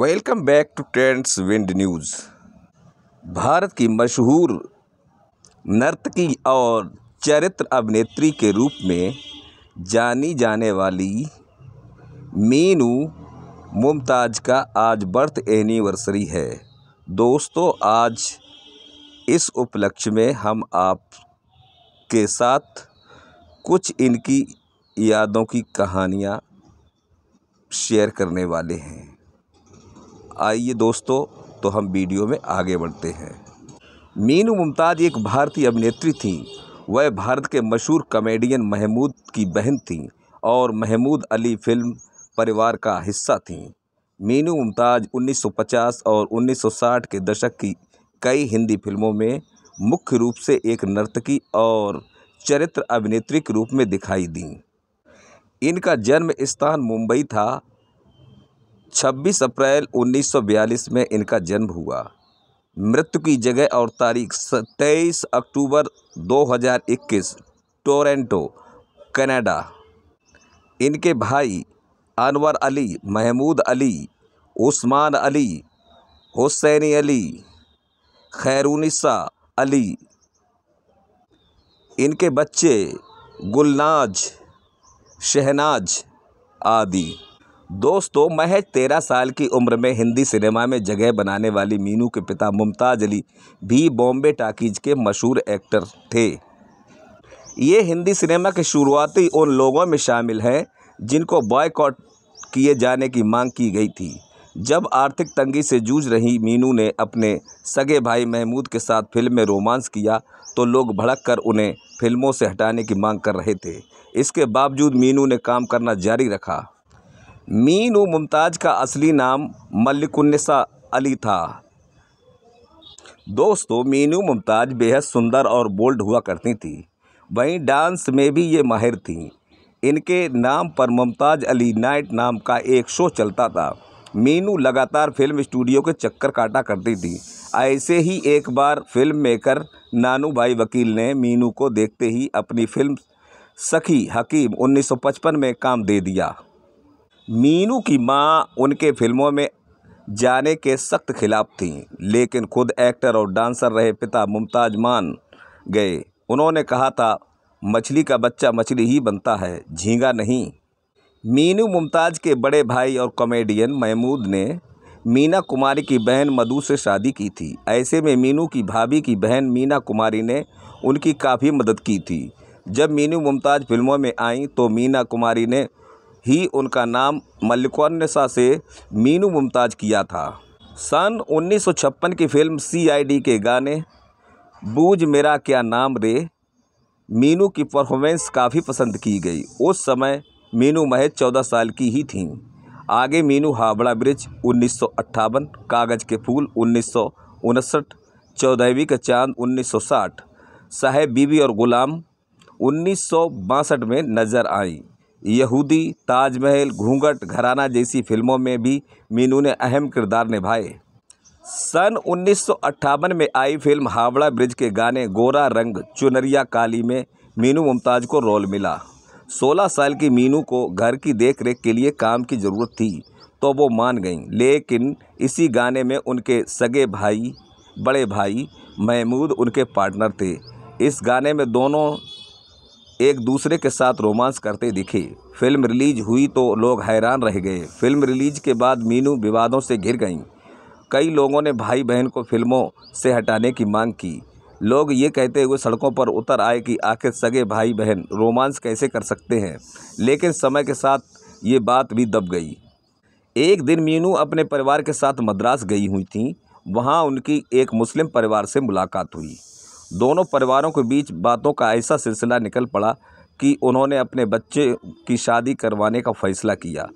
welcome back to trends wind news Bharat की मशहूर नर्तकी और चरित्र अभिनेत्री के रूप में जानी जाने वाली मीनू मुमताज़ का आज बर्थ एनिवर्सरी है दोस्तों आज इस उपलक्ष्य में हम आप के साथ कुछ इनकी यादों की कहानियाँ शेयर करने वाले हैं आइए दोस्तों तो हम वीडियो में आगे बढ़ते हैं मीनू मुमताज़ एक भारतीय अभिनेत्री थीं वह भारत के मशहूर कॉमेडियन महमूद की बहन थीं और महमूद अली फिल्म परिवार का हिस्सा थीं मीनू मुमताज़ 1950 और 1960 के दशक की कई हिंदी फिल्मों में मुख्य रूप से एक नर्तकी और चरित्र अभिनेत्री के रूप में दिखाई दीं इनका जन्म स्थान मुंबई था 26 अप्रैल 1942 में इनका जन्म हुआ मृत्यु की जगह और तारीख 23 अक्टूबर 2021 टोरंटो कनाडा इनके भाई अनवर अली महमूद अली उस्मान अली हुसैनी अली खैरूनिसा अली इनके बच्चे गुलनाज शहनाज आदि दोस्तों महज तेरह साल की उम्र में हिंदी सिनेमा में जगह बनाने वाली मीनू के पिता मुमताज़ अली भी बॉम्बे टाकीज के मशहूर एक्टर थे ये हिंदी सिनेमा के शुरुआती उन लोगों में शामिल हैं जिनको बॉयकॉट किए जाने की मांग की गई थी जब आर्थिक तंगी से जूझ रही मीनू ने अपने सगे भाई महमूद के साथ फिल्म में रोमांस किया तो लोग भड़क कर उन्हें फिल्मों से हटाने की मांग कर रहे थे इसके बावजूद मीनू ने काम करना जारी रखा मीनू मुमताज़ का असली नाम मल्लिकुन्निसा अली था दोस्तों मीनू मुमताज़ बेहद सुंदर और बोल्ड हुआ करती थी वहीं डांस में भी ये माहिर थी इनके नाम पर मुमताज़ अली नाइट नाम का एक शो चलता था मीनू लगातार फिल्म स्टूडियो के चक्कर काटा करती थी ऐसे ही एक बार फिल्म मेकर नानू भाई वकील ने मीनू को देखते ही अपनी फिल्म सखी हकीम 1955 में काम दे दिया मीनू की माँ उनके फिल्मों में जाने के सख्त खिलाफ थीं लेकिन खुद एक्टर और डांसर रहे पिता मुमताज़ मान गए उन्होंने कहा था मछली का बच्चा मछली ही बनता है झींगा नहीं मीनू मुमताज़ के बड़े भाई और कॉमेडियन महमूद ने मीना कुमारी की बहन मधु से शादी की थी ऐसे में मीनू की भाभी की बहन मीना कुमारी ने उनकी काफ़ी मदद की थी जब मीनू मुमताज़ फिल्मों में आई तो मीना कुमारी ने ही उनका नाम मल्लिकोन्सा से मीनू मुमताज़ किया था सन 1956 की फिल्म सीआईडी के गाने बूझ मेरा क्या नाम रे मीनू की परफॉर्मेंस काफ़ी पसंद की गई उस समय मीनू महज चौदह साल की ही थीं आगे मीनू हावड़ा ब्रिज उन्नीस कागज़ के फूल उन्नीस सौ चौदहवीं का चांद 1960 साहेब बीबी और गुलाम उन्नीस में नज़र आईं यहूदी ताजमहल घूंघट घराना जैसी फिल्मों में भी मीनू ने अहम किरदार निभाए सन उन्नीस में आई फिल्म हावड़ा ब्रिज के गाने गोरा रंग चुनरिया काली में मीनू मुमताज़ को रोल मिला 16 साल की मीनू को घर की देखरेख के लिए काम की ज़रूरत थी तो वो मान गईं लेकिन इसी गाने में उनके सगे भाई बड़े भाई महमूद उनके पार्टनर थे इस गाने में दोनों एक दूसरे के साथ रोमांस करते दिखे फिल्म रिलीज हुई तो लोग हैरान रह गए फिल्म रिलीज के बाद मीनू विवादों से घिर गईं कई लोगों ने भाई बहन को फिल्मों से हटाने की मांग की लोग ये कहते हुए सड़कों पर उतर आए कि आखिर सगे भाई बहन रोमांस कैसे कर सकते हैं लेकिन समय के साथ ये बात भी दब गई एक दिन मीनू अपने परिवार के साथ मद्रास गई हुई थी वहाँ उनकी एक मुस्लिम परिवार से मुलाकात हुई दोनों परिवारों के बीच बातों का ऐसा सिलसिला निकल पड़ा कि उन्होंने अपने बच्चे की शादी करवाने का फ़ैसला किया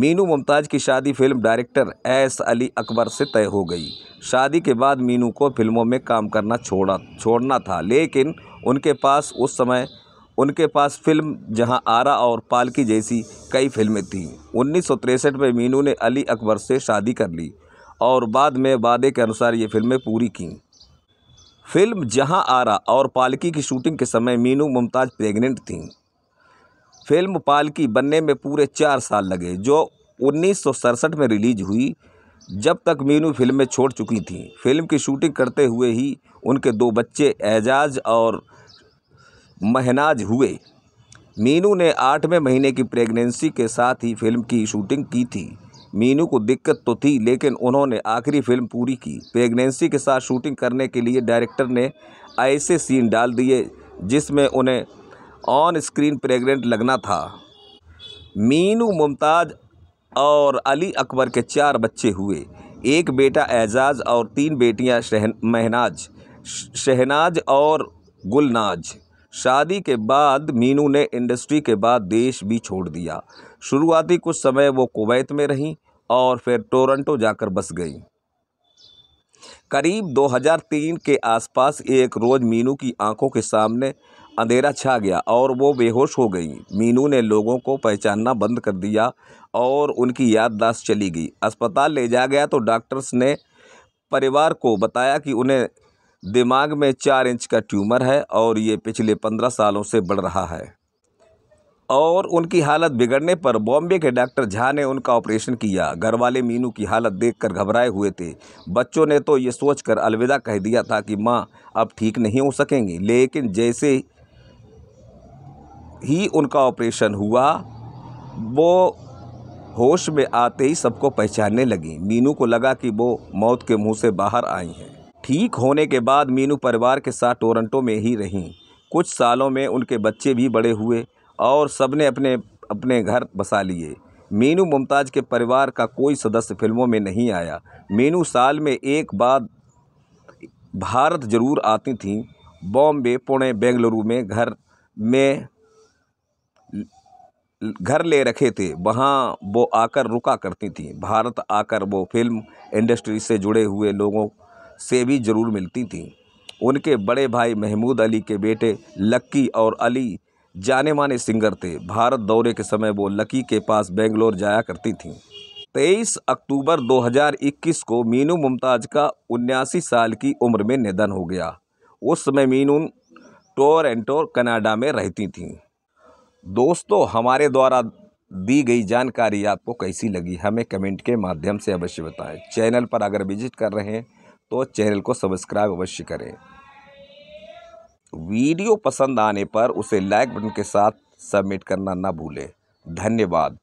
मीनू मुमताज़ की शादी film director S Ali Akbar से तय हो गई शादी के बाद मीनू को फिल्मों में काम करना छोड़ा छोड़ना था लेकिन उनके पास उस समय उनके पास फिल्म जहां आरा और पालकी जैसी कई फिल्में थीं उन्नीस में मीनू ने अली अकबर से शादी कर ली और बाद में वादे के अनुसार ये फिल्में पूरी कं फिल्म जहां आरा और पालकी की शूटिंग के समय मीनू मुमताज़ प्रेग्नेंट थीं फिल्म पालकी बनने में पूरे चार साल लगे जो उन्नीस में रिलीज हुई जब तक मीनू फिल्म में छोड़ चुकी थीं फिल्म की शूटिंग करते हुए ही उनके दो बच्चे एजाज और महनाज हुए मीनू ने आठवें महीने की प्रेगनेंसी के साथ ही फिल्म की शूटिंग की थी मीनू को दिक्कत तो थी लेकिन उन्होंने आखिरी फिल्म पूरी की प्रेगनेंसी के साथ शूटिंग करने के लिए डायरेक्टर ने ऐसे सीन डाल दिए जिसमें उन्हें ऑन स्क्रीन प्रेग्नेंट लगना था मीनू मुमताज़ और अली अकबर के चार बच्चे हुए एक बेटा एजाज और तीन बेटियां शहन महनाज शहनाज और गुलनाज शादी के बाद मीनू ने इंडस्ट्री के बाद देश भी छोड़ दिया शुरुआती कुछ समय वो कुवैत में रहीं और फिर टोरंटो जाकर बस गई करीब 2003 के आसपास एक रोज़ मीनू की आंखों के सामने अंधेरा छा गया और वो बेहोश हो गई मीनू ने लोगों को पहचानना बंद कर दिया और उनकी याददाश्त चली गई अस्पताल ले जाया गया तो डॉक्टर्स ने परिवार को बताया कि उन्हें दिमाग में चार इंच का ट्यूमर है और ये पिछले पंद्रह सालों से बढ़ रहा है और उनकी हालत बिगड़ने पर बॉम्बे के डॉक्टर झा ने उनका ऑपरेशन किया घरवाले मीनू की हालत देखकर घबराए हुए थे बच्चों ने तो ये सोचकर अलविदा कह दिया था कि माँ अब ठीक नहीं हो सकेंगी लेकिन जैसे ही उनका ऑपरेशन हुआ वो होश में आते ही सबको पहचानने लगी मीनू को लगा कि वो मौत के मुंह से बाहर आई हैं ठीक होने के बाद मीनू परिवार के साथ टोरंटो में ही रहीं कुछ सालों में उनके बच्चे भी बड़े हुए और सब ने अपने अपने घर बसा लिए मीनू मुमताज़ के परिवार का कोई सदस्य फिल्मों में नहीं आया मीनू साल में एक बार भारत जरूर आती थी बॉम्बे पुणे बेंगलुरु में घर में घर ले रखे थे वहाँ वो आकर रुका करती थी भारत आकर वो फिल्म इंडस्ट्री से जुड़े हुए लोगों से भी ज़रूर मिलती थीं उनके बड़े भाई महमूद अली के बेटे लक्की और अली जाने माने सिंगर थे भारत दौरे के समय वो लकी के पास बेंगलोर जाया करती थीं तेईस अक्टूबर 2021 को मीनू मुमताज़ का उन्यासी साल की उम्र में निधन हो गया उस समय मीनू टोरेंटो कनाडा में रहती थीं दोस्तों हमारे द्वारा दी गई जानकारी आपको कैसी लगी हमें कमेंट के माध्यम से अवश्य बताएं चैनल पर अगर विजिट कर रहे हैं तो चैनल को सब्सक्राइब अवश्य करें वीडियो पसंद आने पर उसे लाइक बटन के साथ सबमिट करना ना भूलें धन्यवाद